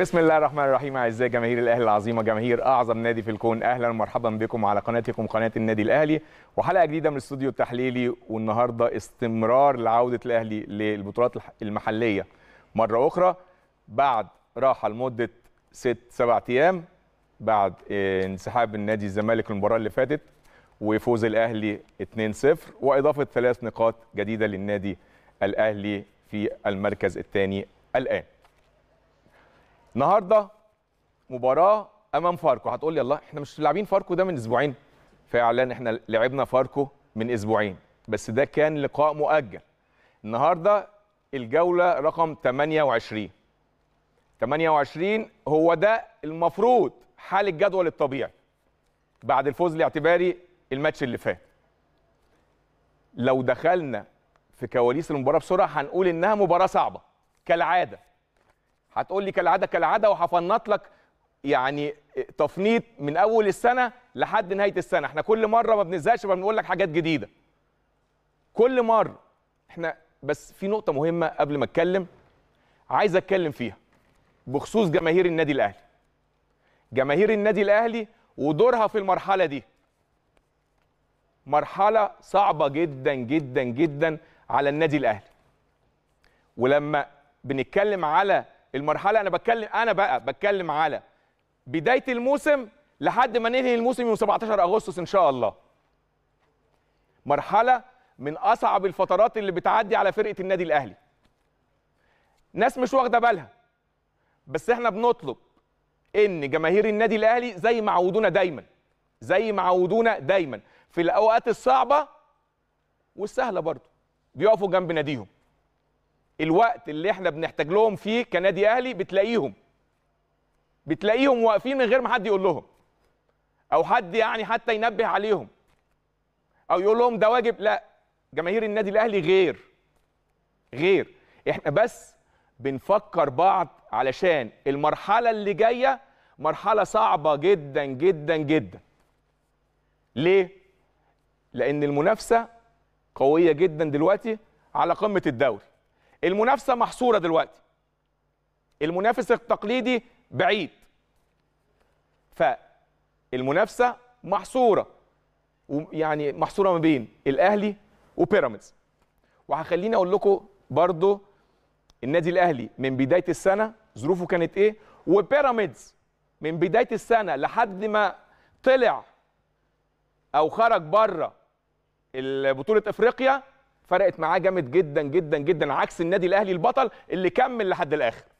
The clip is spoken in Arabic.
بسم الله الرحمن الرحيم اعزائي جماهير الاهلي العظيمه جماهير اعظم نادي في الكون اهلا ومرحبا بكم على قناتكم قناه النادي الاهلي وحلقه جديده من الاستوديو التحليلي والنهارده استمرار لعوده الاهلي للبطولات المحليه مره اخرى بعد راحه لمده ست سبع ايام بعد آه، انسحاب النادي الزمالك المباراه اللي فاتت وفوز الاهلي 2-0 واضافه ثلاث نقاط جديده للنادي الاهلي في المركز الثاني الان النهارده مباراه امام فاركو هتقول لي الله احنا مش لاعبين فاركو ده من اسبوعين فعلا احنا لعبنا فاركو من اسبوعين بس ده كان لقاء مؤجل النهارده الجوله رقم 28 28 هو ده المفروض حال الجدول الطبيعي بعد الفوز الاعتباري الماتش اللي فات لو دخلنا في كواليس المباراه بسرعه هنقول انها مباراه صعبه كالعاده هتقول لي كالعاده كالعاده وهفنط لك يعني تفنيط من اول السنه لحد نهايه السنه احنا كل مره ما بنزهقش بنقول لك حاجات جديده كل مره احنا بس في نقطه مهمه قبل ما اتكلم عايز اتكلم فيها بخصوص جماهير النادي الاهلي جماهير النادي الاهلي ودورها في المرحله دي مرحله صعبه جدا جدا جدا على النادي الاهلي ولما بنتكلم على المرحله انا بتكلم انا بقى بتكلم على بدايه الموسم لحد ما ننهي الموسم يوم 17 اغسطس ان شاء الله مرحله من اصعب الفترات اللي بتعدي على فرقه النادي الاهلي ناس مش واخده بالها بس احنا بنطلب ان جماهير النادي الاهلي زي ما عودونا دايما زي ما عودونا دايما في الاوقات الصعبه والسهله برضه بيقفوا جنب ناديهم الوقت اللي احنا بنحتاج لهم فيه كنادي اهلي بتلاقيهم بتلاقيهم واقفين من غير ما حد يقول لهم او حد يعني حتى ينبه عليهم او يقول لهم ده واجب لا جماهير النادي الاهلي غير غير احنا بس بنفكر بعض علشان المرحله اللي جايه مرحله صعبه جدا جدا جدا ليه لان المنافسه قويه جدا دلوقتي على قمه الدوري المنافسه محصوره دلوقتي المنافس التقليدي بعيد فالمنافسه محصوره يعني محصوره ما بين الاهلي وبيراميدز وهخليني اقول لكم برضو النادي الاهلي من بدايه السنه ظروفه كانت ايه وبيراميدز من بدايه السنه لحد ما طلع او خرج بره بطوله افريقيا فرقت معاه جامد جدا جدا جدا عكس النادي الاهلي البطل اللي كمل لحد الاخر